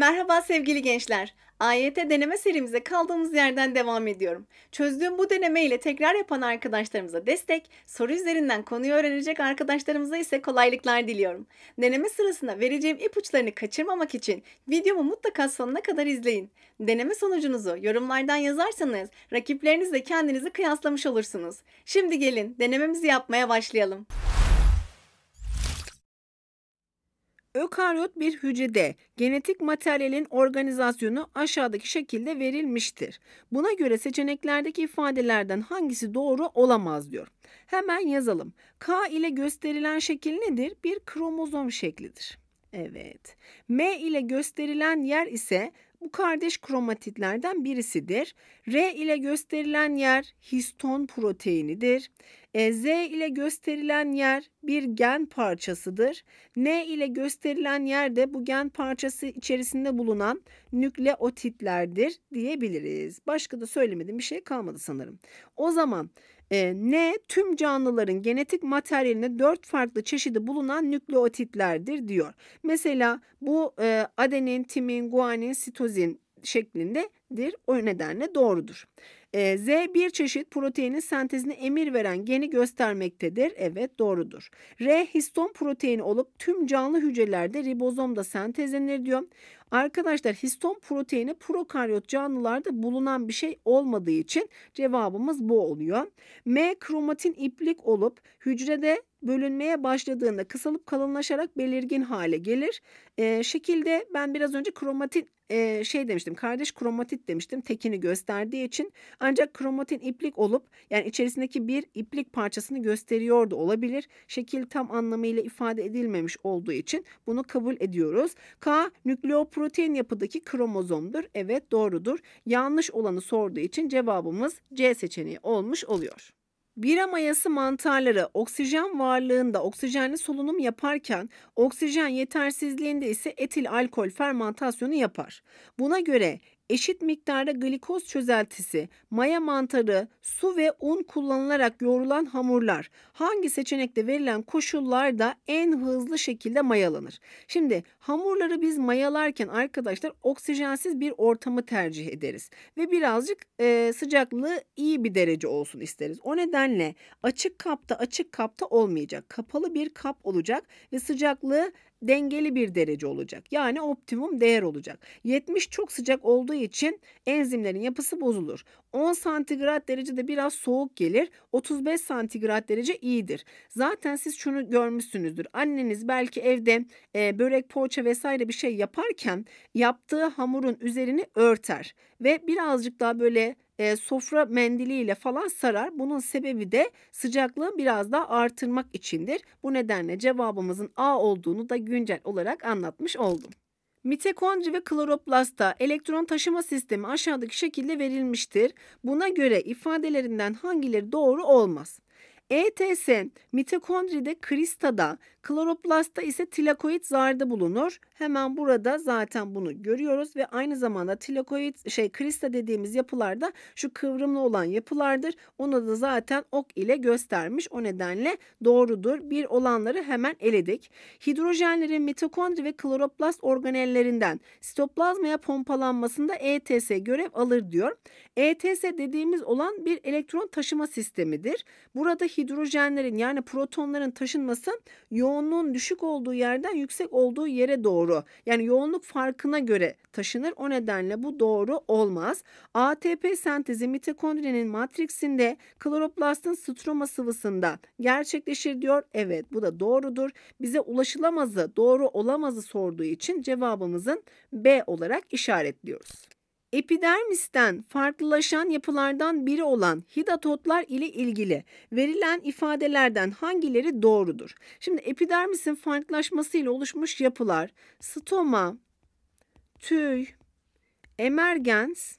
Merhaba sevgili gençler. AYT deneme serimize kaldığımız yerden devam ediyorum. Çözdüğüm bu deneme ile tekrar yapan arkadaşlarımıza destek, soru üzerinden konuyu öğrenecek arkadaşlarımıza ise kolaylıklar diliyorum. Deneme sırasında vereceğim ipuçlarını kaçırmamak için videomu mutlaka sonuna kadar izleyin. Deneme sonucunuzu yorumlardan yazarsanız rakiplerinizle kendinizi kıyaslamış olursunuz. Şimdi gelin denememizi yapmaya başlayalım. Ökaryot bir hücrede genetik materyalin organizasyonu aşağıdaki şekilde verilmiştir. Buna göre seçeneklerdeki ifadelerden hangisi doğru olamaz diyor. Hemen yazalım. K ile gösterilen şekil nedir? Bir kromozom şeklidir. Evet. M ile gösterilen yer ise bu kardeş kromatitlerden birisidir. R ile gösterilen yer histon proteinidir. E, Z ile gösterilen yer bir gen parçasıdır. N ile gösterilen yer de bu gen parçası içerisinde bulunan nükleotitlerdir diyebiliriz. Başka da söylemediğim bir şey kalmadı sanırım. O zaman e, N tüm canlıların genetik materyalinde dört farklı çeşidi bulunan nükleotitlerdir diyor. Mesela bu e, adenin, timin, guanin, sitozin şeklindedir. O nedenle doğrudur. E, Z bir çeşit proteinin sentezine emir veren geni göstermektedir. Evet doğrudur. R histon proteini olup tüm canlı hücrelerde ribozomda sentezlenir diyor. Arkadaşlar histon proteini prokaryot canlılarda bulunan bir şey olmadığı için cevabımız bu oluyor. M kromatin iplik olup hücrede bölünmeye başladığında kısalıp kalınlaşarak belirgin hale gelir. E, şekilde ben biraz önce kromatin e, şey demiştim kardeş kromatit demiştim tekini gösterdiği için ancak kromatin iplik olup yani içerisindeki bir iplik parçasını gösteriyor da olabilir. Şekil tam anlamıyla ifade edilmemiş olduğu için bunu kabul ediyoruz. K nükleoprotein yapıdaki kromozomdur. Evet doğrudur. Yanlış olanı sorduğu için cevabımız C seçeneği olmuş oluyor. Bira mayası mantarları oksijen varlığında oksijenli solunum yaparken oksijen yetersizliğinde ise etil alkol fermentasyonu yapar. Buna göre eşit miktarda glikoz çözeltisi, maya mantarı, su ve un kullanılarak yoğrulan hamurlar hangi seçenekte verilen koşullarda en hızlı şekilde mayalanır? Şimdi hamurları biz mayalarken arkadaşlar oksijensiz bir ortamı tercih ederiz ve birazcık e, sıcaklığı iyi bir derece olsun isteriz. O nedenle açık kapta açık kapta olmayacak. Kapalı bir kap olacak ve sıcaklığı dengeli bir derece olacak. Yani optimum değer olacak. 70 çok sıcak olduğu için enzimlerin yapısı bozulur. 10 santigrat derecede biraz soğuk gelir. 35 santigrat derece iyidir. Zaten siz şunu görmüşsünüzdür. Anneniz belki evde e, börek, poğaça vesaire bir şey yaparken yaptığı hamurun üzerini örter ve birazcık daha böyle e, sofra mendiliyle falan sarar. Bunun sebebi de sıcaklığı biraz daha artırmak içindir. Bu nedenle cevabımızın A olduğunu da güncel olarak anlatmış oldum. Mitokondri ve kloroplasta elektron taşıma sistemi aşağıdaki şekilde verilmiştir. Buna göre ifadelerinden hangileri doğru olmaz? ETS mitokondride kristada Kloroplastta ise tilakoid zarda bulunur. Hemen burada zaten bunu görüyoruz ve aynı zamanda tilakoid şey krista dediğimiz yapılarda şu kıvrımlı olan yapılardır. Onu da zaten ok ile göstermiş. O nedenle doğrudur. Bir olanları hemen eledik. Hidrojenlerin mitokondri ve kloroplast organellerinden sitoplazmaya pompalanmasında ETS görev alır diyor. ETS dediğimiz olan bir elektron taşıma sistemidir. Burada hidrojenlerin yani protonların taşınması yoğun yoğunluğun düşük olduğu yerden yüksek olduğu yere doğru yani yoğunluk farkına göre taşınır. O nedenle bu doğru olmaz. ATP sentezi mitokondrinin matriksinde kloroplastın stroma sıvısında gerçekleşir diyor. Evet bu da doğrudur. Bize ulaşılamazı doğru olamazı sorduğu için cevabımızın B olarak işaretliyoruz. Epidermisten farklılaşan yapılardan biri olan hidatotlar ile ilgili verilen ifadelerden hangileri doğrudur? Şimdi epidermisin ile oluşmuş yapılar stoma, tüy, emergens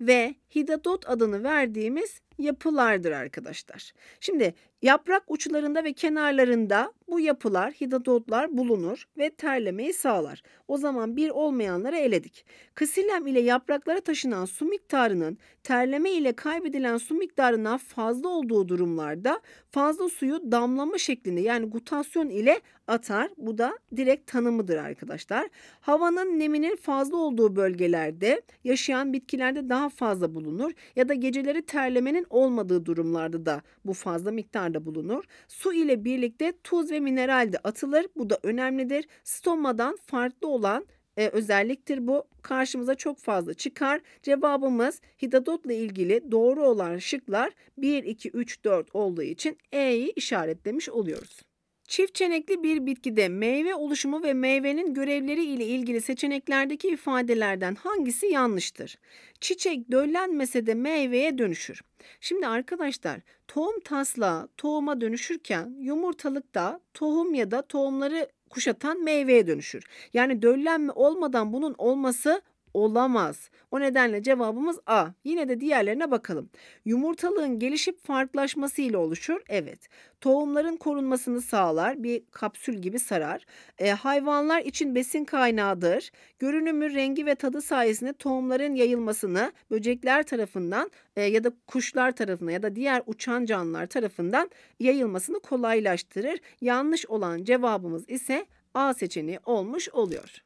ve hidatot adını verdiğimiz yapılardır arkadaşlar. Şimdi Yaprak uçlarında ve kenarlarında bu yapılar, hidatodlar bulunur ve terlemeyi sağlar. O zaman bir olmayanları eledik. Ksilem ile yapraklara taşınan su miktarının terleme ile kaybedilen su miktarına fazla olduğu durumlarda fazla suyu damlama şeklinde yani gutasyon ile atar. Bu da direkt tanımıdır arkadaşlar. Havanın neminin fazla olduğu bölgelerde yaşayan bitkilerde daha fazla bulunur ya da geceleri terlemenin olmadığı durumlarda da bu fazla miktar miktarda bulunur. Su ile birlikte tuz ve mineral de atılır. Bu da önemlidir. Stomadan farklı olan e, özelliktir bu. Karşımıza çok fazla çıkar. Cevabımız ile ilgili doğru olan şıklar 1, 2, 3, 4 olduğu için E'yi işaretlemiş oluyoruz. Çift çenekli bir bitkide meyve oluşumu ve meyvenin görevleri ile ilgili seçeneklerdeki ifadelerden hangisi yanlıştır? Çiçek döllenmese de meyveye dönüşür. Şimdi arkadaşlar tohum taslağı tohuma dönüşürken yumurtalık da tohum ya da tohumları kuşatan meyveye dönüşür. Yani döllenme olmadan bunun olması olamaz. O nedenle cevabımız A. Yine de diğerlerine bakalım. Yumurtalığın gelişip farklılaşması ile oluşur. Evet. Tohumların korunmasını sağlar. Bir kapsül gibi sarar. E, hayvanlar için besin kaynağıdır. Görünümü, rengi ve tadı sayesinde tohumların yayılmasını böcekler tarafından e, ya da kuşlar tarafından ya da diğer uçan canlılar tarafından yayılmasını kolaylaştırır. Yanlış olan cevabımız ise A seçeneği olmuş oluyor.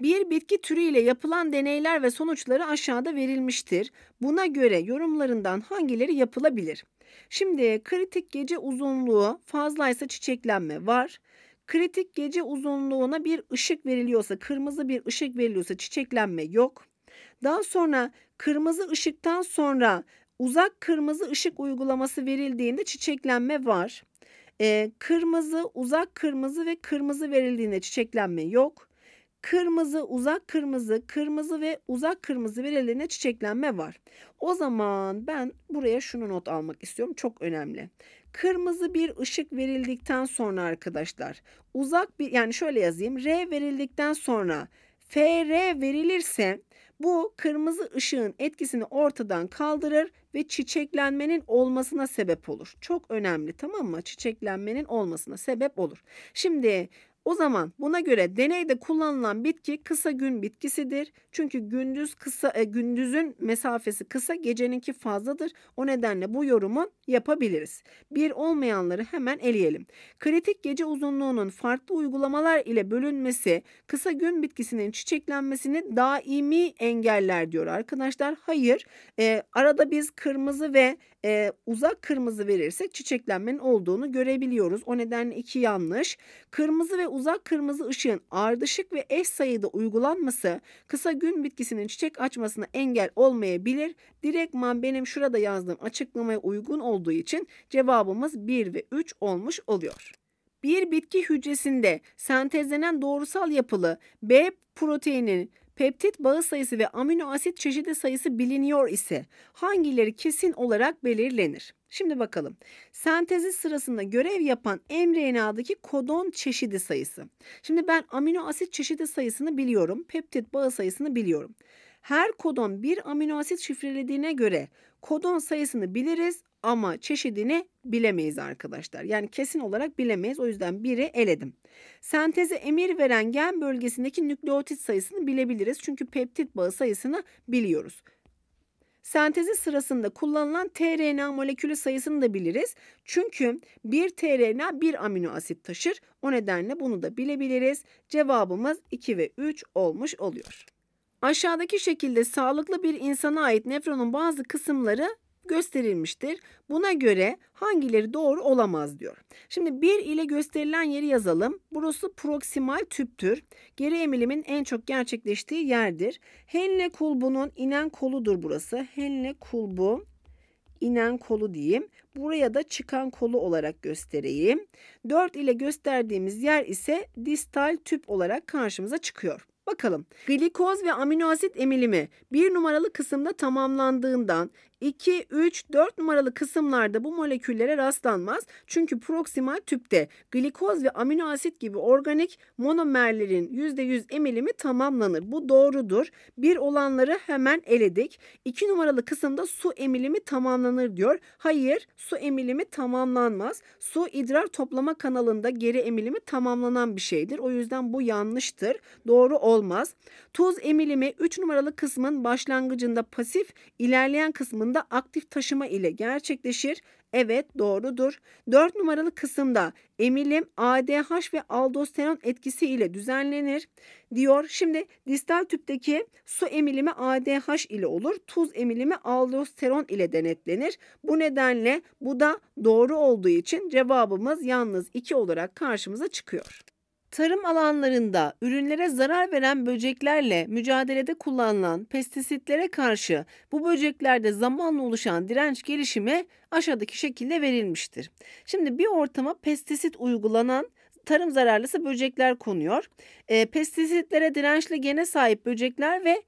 Bir bitki türüyle yapılan deneyler ve sonuçları aşağıda verilmiştir. Buna göre yorumlarından hangileri yapılabilir? Şimdi kritik gece uzunluğu fazlaysa çiçeklenme var. Kritik gece uzunluğuna bir ışık veriliyorsa, kırmızı bir ışık veriliyorsa çiçeklenme yok. Daha sonra kırmızı ışıktan sonra uzak kırmızı ışık uygulaması verildiğinde çiçeklenme var. Ee, kırmızı, uzak kırmızı ve kırmızı verildiğinde çiçeklenme yok. Kırmızı, uzak kırmızı, kırmızı ve uzak kırmızı birerlerine çiçeklenme var. O zaman ben buraya şunu not almak istiyorum. Çok önemli. Kırmızı bir ışık verildikten sonra arkadaşlar uzak bir yani şöyle yazayım. R verildikten sonra FR verilirse bu kırmızı ışığın etkisini ortadan kaldırır ve çiçeklenmenin olmasına sebep olur. Çok önemli tamam mı? Çiçeklenmenin olmasına sebep olur. Şimdi o zaman buna göre deneyde kullanılan bitki kısa gün bitkisidir. Çünkü gündüz kısa e, gündüzün mesafesi kısa, geceninki fazladır. O nedenle bu yorumu yapabiliriz. Bir olmayanları hemen eleyelim. Kritik gece uzunluğunun farklı uygulamalar ile bölünmesi kısa gün bitkisinin çiçeklenmesini daimi engeller diyor arkadaşlar. Hayır, e, arada biz kırmızı ve e, uzak kırmızı verirsek çiçeklenmenin olduğunu görebiliyoruz. O nedenle iki yanlış. Kırmızı ve uzak kırmızı ışığın ardışık ve eş sayıda uygulanması kısa gün bitkisinin çiçek açmasına engel olmayabilir. Direktman benim şurada yazdığım açıklamaya uygun olduğu için cevabımız 1 ve 3 olmuş oluyor. Bir bitki hücresinde sentezlenen doğrusal yapılı B proteinin peptit bağı sayısı ve amino asit çeşidi sayısı biliniyor ise hangileri kesin olarak belirlenir? Şimdi bakalım. Sentezi sırasında görev yapan mRNA'daki kodon çeşidi sayısı. Şimdi ben amino asit çeşidi sayısını biliyorum, peptit bağı sayısını biliyorum. Her kodon bir amino asit şifrelediğine göre kodon sayısını biliriz ama çeşidini bilemeyiz arkadaşlar. Yani kesin olarak bilemeyiz. O yüzden biri eledim. Senteze emir veren gen bölgesindeki nükleotit sayısını bilebiliriz. Çünkü peptit bağı sayısını biliyoruz. Sentezi sırasında kullanılan tRNA molekülü sayısını da biliriz. Çünkü bir tRNA bir amino asit taşır. O nedenle bunu da bilebiliriz. Cevabımız 2 ve 3 olmuş oluyor. Aşağıdaki şekilde sağlıklı bir insana ait nefronun bazı kısımları gösterilmiştir. Buna göre hangileri doğru olamaz diyor. Şimdi 1 ile gösterilen yeri yazalım. Burası proksimal tüptür. Geri emilimin en çok gerçekleştiği yerdir. Henle kulbunun inen koludur burası. Henle kulbu inen kolu diyeyim. Buraya da çıkan kolu olarak göstereyim. 4 ile gösterdiğimiz yer ise distal tüp olarak karşımıza çıkıyor. Bakalım glikoz ve amino asit emilimi bir numaralı kısımda tamamlandığından 2, 3, 4 numaralı kısımlarda bu moleküllere rastlanmaz. Çünkü proksimal tüpte glikoz ve amino asit gibi organik monomerlerin %100 emilimi tamamlanır. Bu doğrudur. Bir olanları hemen eledik. 2 numaralı kısımda su emilimi tamamlanır diyor. Hayır, su emilimi tamamlanmaz. Su idrar toplama kanalında geri emilimi tamamlanan bir şeydir. O yüzden bu yanlıştır. Doğru olmaz. Tuz emilimi 3 numaralı kısmın başlangıcında pasif, ilerleyen kısmı kısmında aktif taşıma ile gerçekleşir. Evet doğrudur. 4 numaralı kısımda emilim ADH ve aldosteron etkisi ile düzenlenir diyor. Şimdi distal tüpteki su emilimi ADH ile olur. Tuz emilimi aldosteron ile denetlenir. Bu nedenle bu da doğru olduğu için cevabımız yalnız 2 olarak karşımıza çıkıyor. Tarım alanlarında ürünlere zarar veren böceklerle mücadelede kullanılan pestisitlere karşı bu böceklerde zamanla oluşan direnç gelişimi aşağıdaki şekilde verilmiştir. Şimdi bir ortama pestisit uygulanan tarım zararlısı böcekler konuyor. E, pestisitlere dirençli gene sahip böcekler ve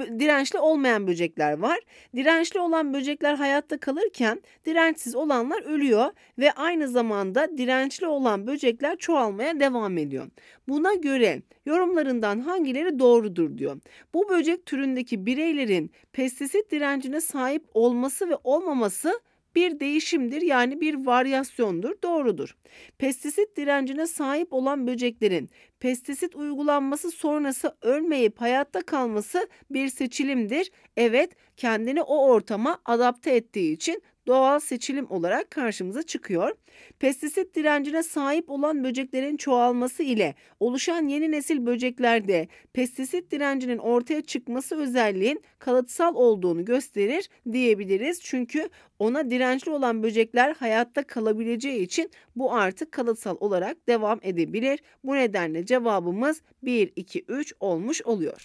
dirençli olmayan böcekler var. Dirençli olan böcekler hayatta kalırken dirençsiz olanlar ölüyor ve aynı zamanda dirençli olan böcekler çoğalmaya devam ediyor. Buna göre yorumlarından hangileri doğrudur diyor. Bu böcek türündeki bireylerin pestisit direncine sahip olması ve olmaması bir değişimdir yani bir varyasyondur doğrudur. Pestisit direncine sahip olan böceklerin pestisit uygulanması sonrası ölmeyip hayatta kalması bir seçilimdir. Evet kendini o ortama adapte ettiği için doğal seçilim olarak karşımıza çıkıyor. Pestisit direncine sahip olan böceklerin çoğalması ile oluşan yeni nesil böceklerde pestisit direncinin ortaya çıkması özelliğin kalıtsal olduğunu gösterir diyebiliriz. Çünkü ona dirençli olan böcekler hayatta kalabileceği için bu artık kalıtsal olarak devam edebilir. Bu nedenle cevabımız 1 2 3 olmuş oluyor.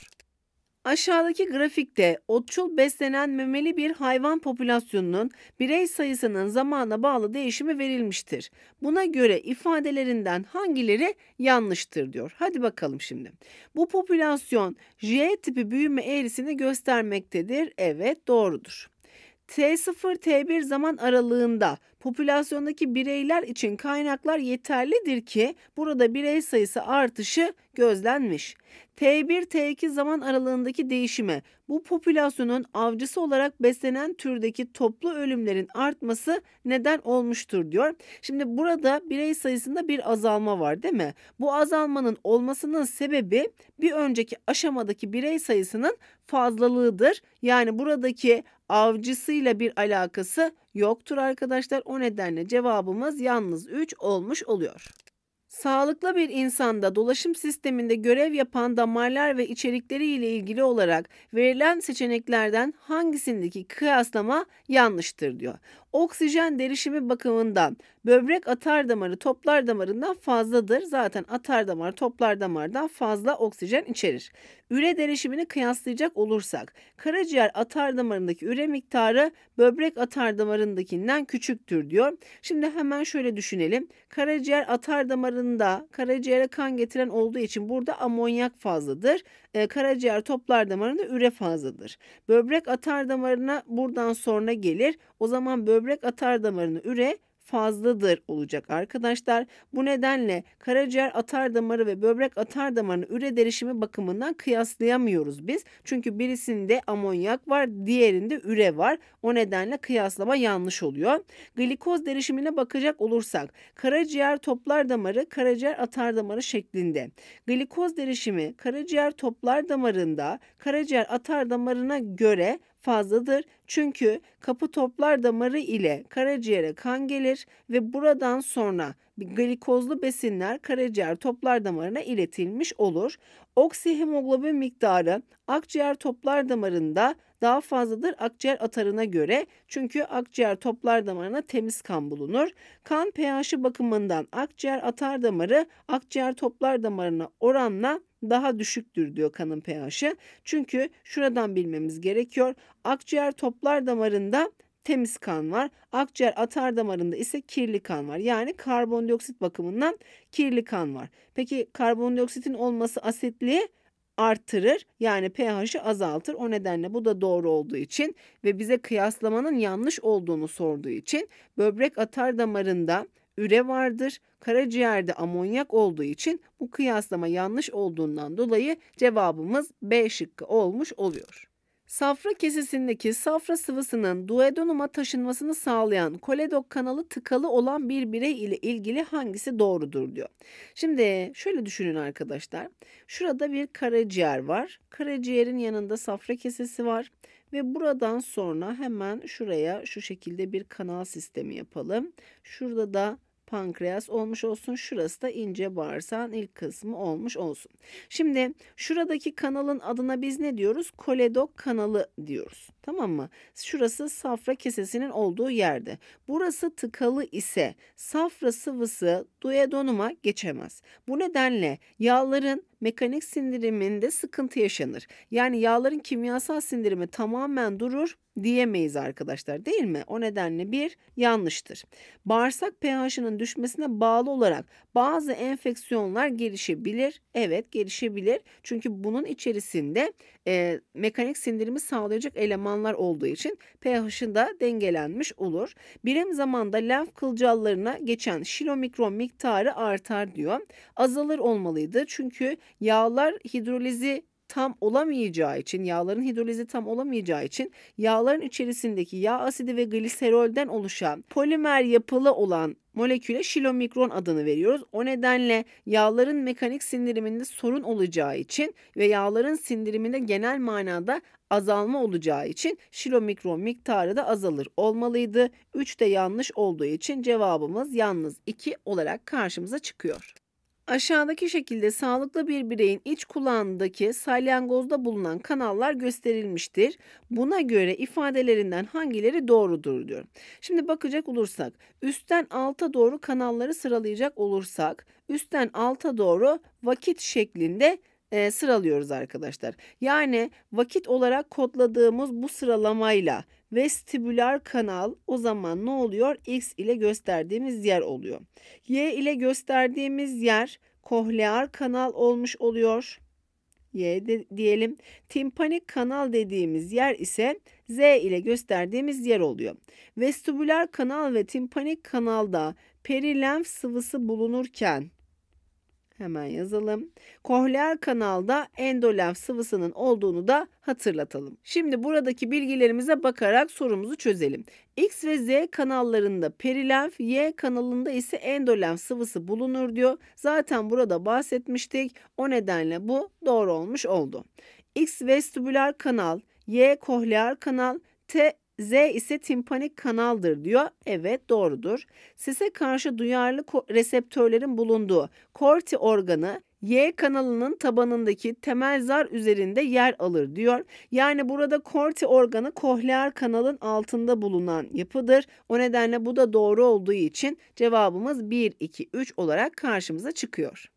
Aşağıdaki grafikte otçul beslenen memeli bir hayvan popülasyonunun birey sayısının zamana bağlı değişimi verilmiştir. Buna göre ifadelerinden hangileri yanlıştır diyor. Hadi bakalım şimdi. Bu popülasyon J tipi büyüme eğrisini göstermektedir. Evet doğrudur. T0-T1 zaman aralığında popülasyondaki bireyler için kaynaklar yeterlidir ki burada birey sayısı artışı gözlenmiş. T1-T2 zaman aralığındaki değişime bu popülasyonun avcısı olarak beslenen türdeki toplu ölümlerin artması neden olmuştur diyor. Şimdi burada birey sayısında bir azalma var değil mi? Bu azalmanın olmasının sebebi bir önceki aşamadaki birey sayısının fazlalığıdır. Yani buradaki avcısıyla bir alakası yoktur arkadaşlar. O nedenle cevabımız yalnız 3 olmuş oluyor. Sağlıklı bir insanda dolaşım sisteminde görev yapan damarlar ve içerikleri ile ilgili olarak verilen seçeneklerden hangisindeki kıyaslama yanlıştır diyor oksijen derişimi bakımından böbrek atar damarı toplar damarından fazladır. Zaten atar damar toplar damardan fazla oksijen içerir. Üre derişimini kıyaslayacak olursak karaciğer atar damarındaki üre miktarı böbrek atar damarındakinden küçüktür diyor. Şimdi hemen şöyle düşünelim. Karaciğer atar damarında karaciğere kan getiren olduğu için burada amonyak fazladır. E, karaciğer toplar damarında üre fazladır. Böbrek atar damarına buradan sonra gelir. O zaman böbrek böbrek atar damarını üre fazladır olacak arkadaşlar. Bu nedenle karaciğer atar damarı ve böbrek atar damarını üre derişimi bakımından kıyaslayamıyoruz biz. Çünkü birisinde amonyak var, diğerinde üre var. O nedenle kıyaslama yanlış oluyor. Glikoz derişimine bakacak olursak karaciğer toplar damarı, karaciğer atar damarı şeklinde. Glikoz derişimi karaciğer toplar damarında karaciğer atar damarına göre fazladır. Çünkü kapı toplar damarı ile karaciğere kan gelir ve buradan sonra glikozlu besinler karaciğer toplar damarına iletilmiş olur. Oksihemoglobin miktarı akciğer toplar damarında daha fazladır akciğer atarına göre çünkü akciğer toplar damarına temiz kan bulunur. Kan pH'i bakımından akciğer atar damarı akciğer toplar damarına oranla daha düşüktür diyor kanın pH'i. Çünkü şuradan bilmemiz gerekiyor. Akciğer toplar damarında temiz kan var. Akciğer atar damarında ise kirli kan var. Yani karbondioksit bakımından kirli kan var. Peki karbondioksitin olması asetliği artırır yani pH'i azaltır. O nedenle bu da doğru olduğu için ve bize kıyaslamanın yanlış olduğunu sorduğu için böbrek atar damarında üre vardır. Karaciğerde amonyak olduğu için bu kıyaslama yanlış olduğundan dolayı cevabımız B şıkkı olmuş oluyor. Safra kesesindeki safra sıvısının duodenuma taşınmasını sağlayan koledok kanalı tıkalı olan bir birey ile ilgili hangisi doğrudur diyor. Şimdi şöyle düşünün arkadaşlar. Şurada bir karaciğer var. Karaciğerin yanında safra kesesi var ve buradan sonra hemen şuraya şu şekilde bir kanal sistemi yapalım. Şurada da pankreas olmuş olsun. Şurası da ince bağırsağın ilk kısmı olmuş olsun. Şimdi şuradaki kanalın adına biz ne diyoruz? Koledok kanalı diyoruz. Tamam mı? Şurası safra kesesinin olduğu yerde. Burası tıkalı ise safra sıvısı duodenuma geçemez. Bu nedenle yağların mekanik sindiriminde sıkıntı yaşanır. Yani yağların kimyasal sindirimi tamamen durur diyemeyiz arkadaşlar değil mi? O nedenle bir yanlıştır. Bağırsak pH'ının düşmesine bağlı olarak bazı enfeksiyonlar gelişebilir. Evet gelişebilir. Çünkü bunun içerisinde e, mekanik sindirimi sağlayacak eleman zamanlar olduğu için pH'ı da dengelenmiş olur. Birim zamanda lenf kılcallarına geçen şilomikron miktarı artar diyor. Azalır olmalıydı çünkü yağlar hidrolizi tam olamayacağı için yağların hidrolizi tam olamayacağı için yağların içerisindeki yağ asidi ve gliserolden oluşan polimer yapılı olan moleküle şilomikron adını veriyoruz. O nedenle yağların mekanik sindiriminde sorun olacağı için ve yağların sindiriminde genel manada azalma olacağı için şilomikron miktarı da azalır olmalıydı. 3 de yanlış olduğu için cevabımız yalnız 2 olarak karşımıza çıkıyor. Aşağıdaki şekilde sağlıklı bir bireyin iç kulağındaki salyangozda bulunan kanallar gösterilmiştir. Buna göre ifadelerinden hangileri doğrudur diyor. Şimdi bakacak olursak üstten alta doğru kanalları sıralayacak olursak üstten alta doğru vakit şeklinde e, sıralıyoruz arkadaşlar. Yani vakit olarak kodladığımız bu sıralamayla vestibüler kanal o zaman ne oluyor? X ile gösterdiğimiz yer oluyor. Y ile gösterdiğimiz yer kohlear kanal olmuş oluyor. Y de, diyelim. Timpanik kanal dediğimiz yer ise Z ile gösterdiğimiz yer oluyor. Vestibüler kanal ve timpanik kanalda perilenf sıvısı bulunurken Hemen yazalım. Kohleal kanalda endolaf sıvısının olduğunu da hatırlatalım. Şimdi buradaki bilgilerimize bakarak sorumuzu çözelim. X ve Z kanallarında perilenf, Y kanalında ise endolaf sıvısı bulunur diyor. Zaten burada bahsetmiştik. O nedenle bu doğru olmuş oldu. X vestibüler kanal, Y kohlear kanal, T Z ise timpanik kanaldır diyor. Evet doğrudur. Sese karşı duyarlı reseptörlerin bulunduğu korti organı Y kanalının tabanındaki temel zar üzerinde yer alır diyor. Yani burada korti organı kohlear kanalın altında bulunan yapıdır. O nedenle bu da doğru olduğu için cevabımız 1, 2, 3 olarak karşımıza çıkıyor.